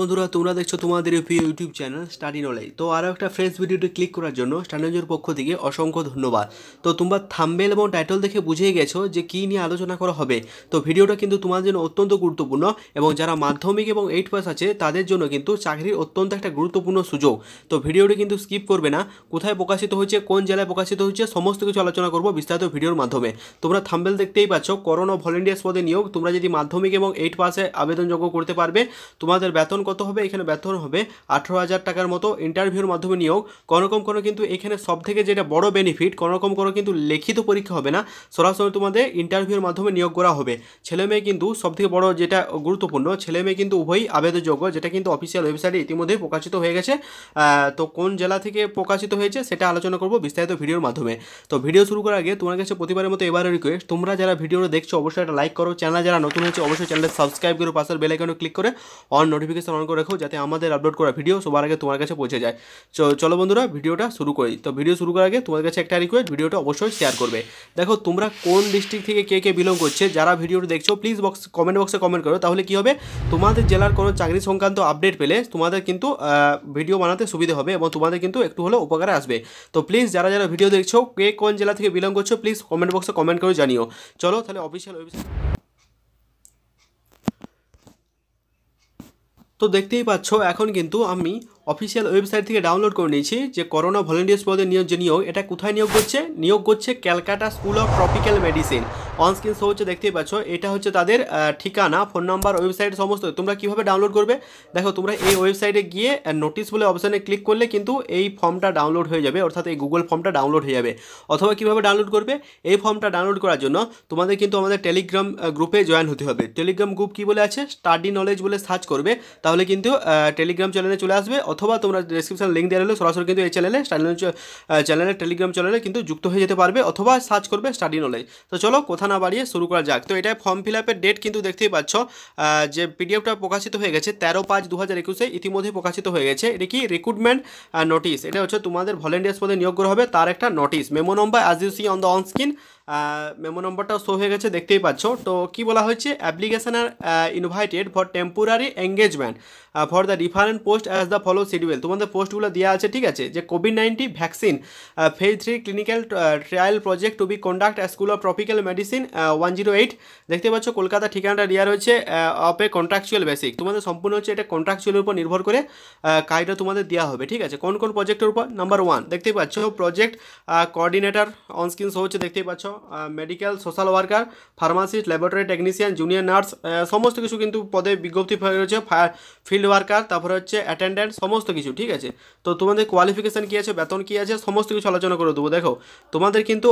বন্ধুরা তোমরা দেখছো তোমাদের প্রিয় ইউটিউব চ্যানেল স্টাডি নলেজ তো আরও একটা ফ্রেশ ভিডিওটি ক্লিক করার জন্য স্টাডিজের পক্ষ থেকে অসংখ্য ধন্যবাদ তো তোমরা থাম্বেল এবং টাইটল দেখে বুঝেই গেছো যে কী নিয়ে আলোচনা করা হবে তো ভিডিওটা কিন্তু তোমার জন্য অত্যন্ত গুরুত্বপূর্ণ এবং যারা মাধ্যমিক এবং এইট পাস আছে তাদের জন্য কিন্তু চাকরির অত্যন্ত একটা গুরুত্বপূর্ণ সুযোগ তো ভিডিওটি কিন্তু স্কিপ করবে না কোথায় প্রকাশিত হয়েছে কোন জেলায় প্রকাশিত হয়েছে সমস্ত কিছু আলোচনা করবো বিস্তারিত ভিডিওর মাধ্যমে তোমরা থাম্বেল দেখতেই পাচ্ছ করোনা ভলেন্টিয়ার্স পদে নিয়োগ তোমরা যদি মাধ্যমিক এবং এইট পাসে আবেদনযোগ্য করতে পারবে তোমাদের ব্যথ বেতন কত হবে এখানে বেতন হবে আঠেরো হাজার টাকার মতো ইন্টারভিউর মাধ্যমে নিয়োগ কোনোরকম কোনো কিন্তু এখানে সব থেকে যেটা বড় বেনিফিট কোনোরকম কোনো কিন্তু লিখিত পরীক্ষা হবে না সরাসরি তোমাদের ইন্টারভিউর মাধ্যমে নিয়োগ করা হবে ছেলে মেয়ে কিন্তু সবথেকে বড় যেটা গুরুত্বপূর্ণ ছেলে মেয়ে কিন্তু উভয়ই আবেদনযোগ্য যেটা কিন্তু অফিসিয়াল ওয়েবসাইটে ইতিমধ্যেই প্রকাশিত হয়ে গেছে তো কোন জেলা থেকে প্রকাশিত হয়েছে সেটা আলোচনা করব বিস্তারিত ভিডিওর মাধ্যমে তো ভিডিও শুরু করার আগে তোমার কাছে প্রতিবারের মতো এবারে রিকোয়েস্ট তোমরা যারা ভিডিওটা দেখছো অবশ্যই একটা লাইক করো চ্যানেল যারা নতুন হয়েছে অবশ্যই চ্যানেলটা সাবস্ক্রাইব করে পাশের বেলাইকনে ক্লিক করে অন নোটিফিকেশন নোটিফিকেশান অন করে রাখো যাতে আমাদের আপলোড করা ভিডিও সবার আগে তোমার কাছে পৌঁছে যায় চলো বন্ধুরা ভিডিওটা শুরু করি তো ভিডিও শুরু করার আগে তোমাদের কাছে একটা রিকোয়েস্ট ভিডিওটা অবশ্যই শেয়ার করবে দেখো তোমরা কোন ডিস্ট্রিক্ট থেকে কে কে বিলং করছে যারা ভিডিওটি দেখছো প্লিজ বক্স কমেন্ট বক্সে কমেন্ট করো তাহলে কি হবে তোমাদের জেলার কোনো চাকরি সংক্রান্ত আপডেট পেলে তোমাদের কিন্তু ভিডিও বানাতে সুবিধা হবে এবং তোমাদের কিন্তু একটু হলেও উপকারে আসবে তো প্লিজ যারা যারা ভিডিও দেখছো কে কোন জেলা থেকে বিলং করছো প্লিজ কমেন্ট বক্সে কমেন্ট করে জানিও চলো তাহলে অফিসিয়াল ওয়েবসাইট তো দেখতেই পাচ্ছ এখন কিন্তু আমি অফিসিয়াল ওয়েবসাইট থেকে ডাউনলোড করে নিয়েছি যে করোনা ভলেন্টিয়ার্স পদে নিয়োগ যে নিয়োগ এটা কোথায় নিয়োগ করছে নিয়োগ করছে Calcutta school of tropical medicine on screen show হচ্ছে দেখতেই পাচ্ছ এটা হচ্ছে তাদের ঠিকানা ফোন নাম্বার ওয়েবসাইট সমস্ত তোমরা কিভাবে ডাউনলোড করবে দেখো তোমরা এই ওয়েবসাইটে গিয়ে নোটিস বলে অপশানে ক্লিক করলে কিন্তু এই ফর্মটা ডাউনলোড হয়ে যাবে অর্থাৎ এই গুগল ফর্মটা ডাউনলোড হয়ে যাবে অথবা কিভাবে ডাউনলোড করবে এই ফর্মটা ডাউনলোড করার জন্য তোমাদের কিন্তু আমাদের টেলিগ্রাম গ্রুপে জয়েন হতে হবে টেলিগ্রাম গ্রুপ কী বলে আছে স্টাডি নলেজ বলে সার্চ করবে তাহলে কিন্তু টেলিগ্রাম চ্যানেলে চলে আসবে অথবা তোমরা ডিসক্রিপশন লিঙ্ক দেওয়া হলে সরাসরি কিন্তু এই চ্যানেলে স্টাডি চ্যানেলে টেলিগ্রাম চ্যানেলে কিন্তু যুক্ত হয়ে যেতে পারবে অথবা সার্চ করবে স্টাডি নলেজ তো চলো কোথা ঠিকানা বাড়িয়ে শুরু করা যাক তো এটা ফর্ম ফিল আপের ডেট কিন্তু দেখতেই পাচ্ছ যে পিডিএফটা প্রকাশিত হয়ে গেছে তেরো পাঁচ দু হাজার একুশে ইতিমধ্যে প্রকাশিত হয়ে গেছে এটা কি রিক্রুটমেন্ট নোটিশ এটা হচ্ছে তোমাদের ভলেন্টিয়ার্স পদে নিয়োগ করা হবে তার একটা notice memo number as you see on the on screen memo নম্বরটাও শো হয়ে গেছে দেখতেই পাচ্ছ তো কি বলা হয়েছে application are invited for temporary engagement for the different post as the follow schedule তোমাদের পোস্টগুলো দেওয়া আছে ঠিক আছে যে covid nineteen vaccine phase three clinical trial project to be conduct as school of tropical medicine medicine one zero eight দেখতে পাচ্ছ কলকাতা ঠিকানাটা দেওয়া রয়েছে অফ এ কন্ট্রাকচুয়াল বেসিক তোমাদের সম্পূর্ণ হচ্ছে এটা কন্ট্রাকচুয়াল উপর নির্ভর করে কাজটা তোমাদের দেওয়া হবে ঠিক আছে কোন কোন প্রজেক্টের উপর নাম্বার ওয়ান দেখতে পাচ্ছ প্রজেক্ট কোঅর্ডিনেটর অনস্ক্রিন শো হচ্ছে দেখতেই পাচ্ছ medical social worker pharmacist laboratory technician junior nurse সমস্ত কিছু কিন্তু পদে বিজ্ঞপ্তি রয়েছে ফিল্ড ওয়ার্কার তারপরে হচ্ছে অ্যাটেন্ডেন্ট সমস্ত কিছু ঠিক আছে তো তোমাদের কোয়ালিফিকেশান কী আছে বেতন কী আছে সমস্ত কিছু আলোচনা করে দেবো দেখো তোমাদের কিন্তু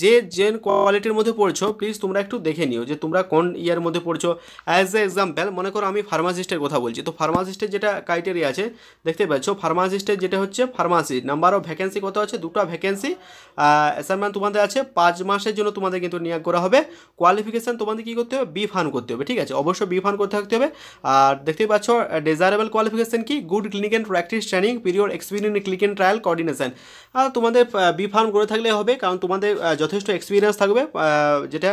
যে জেন কোয়ালি কোয়ালিটির মধ্যে পড়ছো প্লিজ তোমরা একটু দেখে নিও যে তোমরা কোন ইয়ার মধ্যে পড়ছো অ্যাজ এ এক্সাম্পল মনে করো আমি ফার্মাসিস্টের কথা বলছি তো ফার্মাসিস্টের যেটা ক্রাইটেরিয়া আছে দেখতে পাচ্ছ ফার্মাসিস্টের যেটা হচ্ছে ফার্মাসি নাম্বার অফ ভ্যাকেন্সি কত আছে দুটো ভ্যাকেন্সি অ্যাসাইনমেন্ট তোমাদের আছে পাঁচ মাসের জন্য তোমাদের কিন্তু নিয়োগ করা হবে কোয়ালিফিকেশান তোমাদের কী করতে হবে বি ফান করতে হবে ঠিক আছে অবশ্যই বি ফান করতে থাকতে হবে আর দেখতেই পাচ্ছ ডিজায়ারেবল কোয়ালিফিকেশান কি good clinic and practice training period experience click and trial coordination আর তোমাদের বি ফার্ম করে থাকলে হবে কারণ তোমাদের যথেষ্ট এক্সপিরিয়েন্স থাকবে যেটা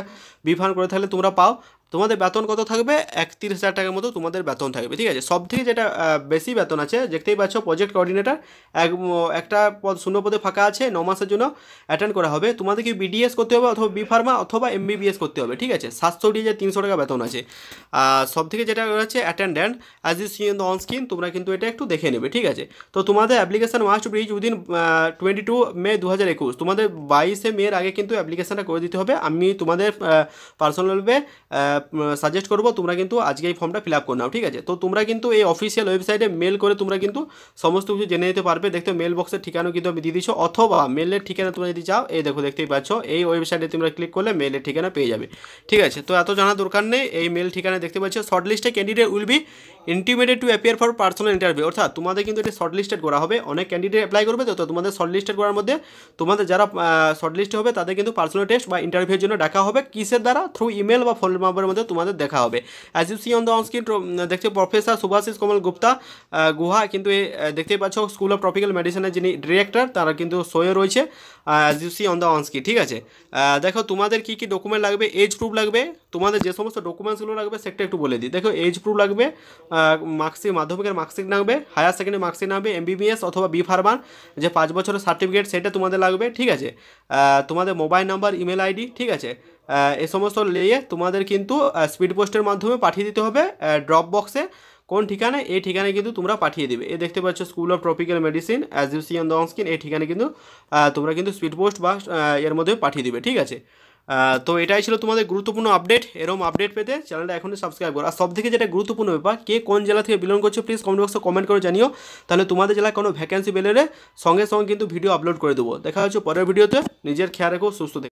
বিভান করে থাকলে তোমরা পাও তোমাদের বেতন কত থাকবে একত্রিশ হাজার টাকার মতো তোমাদের বেতন থাকবে ঠিক আছে সব থেকে যেটা বেশি বেতন আছে দেখতেই পাচ্ছ প্রজেক্ট কোঅর্ডিনেটর এক একটা পদ শূন্য পদে ফাঁকা আছে ন মাসের জন্য অ্যাটেন্ড করা হবে তোমাদের কি বিডিএস করতে হবে অথবা বি ফার্মা অথবা এমবিবিএস করতে হবে ঠিক আছে সাতশো ডি হাজার তিনশো টাকা বেতন আছে আর সব থেকে যেটা হচ্ছে attendant as you see on screen তোমরা কিন্তু এটা একটু দেখে নেবে ঠিক আছে তো তোমাদের application must bridge within twenty two May দু হাজার একুশ তোমাদের বাইশে মের আগে কিন্তু অ্যাপ্লিকেশানটা করে দিতে হবে আমি তোমাদের পার্সোনালভাবে সাজেস্ট করবো তোমরা কিন্তু আজকে এই ফর্মটা ফিল আপ করে নাও ঠিক আছে তো তোমরা কিন্তু এই অফিসিয়াল ওয়েবসাইটে মেল করে তোমরা কিন্তু সমস্ত কিছু জেনে নিতে পারবে দেখতে মেল বক্সের ঠিকানা কিন্তু আমি দিয়ে দিচ্ছ অথবা মেলের ঠিকানা তোমরা যদি চাও এই দেখো দেখতেই পাচ্ছ এই ওয়েবসাইটে তোমরা ক্লিক করলে মেলের ঠিকানা পেয়ে যাবে ঠিক আছে তো এত জানা দরকার নেই এই মেল ঠিকানা দেখতে পাচ্ছ শর্ট লিস্টে candidate will be intimated to appear for personal interview অর্থাৎ তোমাদের কিন্তু এটি শর্টলিস্টেড করা হবে অনেক ক্যান্ডিডেট অ্যাপ্লাই করবে তো তোমাদের শর্টলিস্টেড করার মধ্যে তোমাদের যারা শর্টলিস্ট হবে তাদের কিন্তু পার্সোনাল টেস্ট বা ইন্টারভিউর জন্য ডাকা হবে কিসের দ্বারা থ্রু ইমেল বা ফোন নাম্বারের মধ্যে তোমাদের দেখা হবে as you see on the on screen দেখতে প্রফেসর সুভাশিস কমল গুপ্তা গুহা কিন্তু দেখতেই পাচ্ছ স্কুল অফ ট্রপিক্যাল মেডিসিনের যিনি ডিরেক্টর তারা কিন্তু শোয়ে রয়েছে as you see on the on screen ঠিক আছে দেখো তোমাদের কী কী ডকুমেন্ট লাগবে এজ প্রুফ লাগবে তোমাদের যে সমস্ত ডকুমেন্টসগুলো লাগবে সেটা একটু বলে দিই দেখো এজ প্রুফ লাগবে মার্কশিট মাধ্যমিকের মার্কশিট লাগবে হায়ার সেকেন্ডারি মার্কশিট লাগবে এমবিবিএস অথবা বি ফার্মার যে পাঁচ বছরের সার্টিফিকেট সেটা তোমাদের লাগবে ঠিক আছে তোমাদের মোবাইল নাম্বার ইমেল আইডি ঠিক আছে এ সমস্ত নিয়ে তোমাদের কিন্তু স্পিড পোস্টের মাধ্যমে পাঠিয়ে দিতে হবে ড্রপ বক্সে কোন ঠিকানায় এই ঠিকানায় কিন্তু তোমরা পাঠিয়ে দেবে এ দেখতে পাচ্ছ school of tropical medicine as you see on the screen এই ঠিকানায় কিন্তু তোমরা কিন্তু স্পিড পোস্ট বা এর মধ্যে পাঠিয়ে দিবে ঠিক আছে তো এটাই ছিল তোমাদের গুরুত্বপূর্ণ আপডেট এরকম আপডেট পেতে চ্যানেলটা এখনই সাবস্ক্রাইব করো আর সব থেকে যেটা গুরুত্বপূর্ণ ব্যাপার কে কোন জেলা থেকে বিলং করছো প্লিজ কমেন্ট বক্সে কমেন্ট করে জানিও তাহলে তোমাদের জেলায় কোনো ভ্যাকেন্সি বেলে সঙ্গে সঙ্গে কিন্তু ভিডিও আপলোড করে দেবো দেখা হচ্ছে পরের ভিডিওতে নিজের খেয়াল রেখো সুস্থ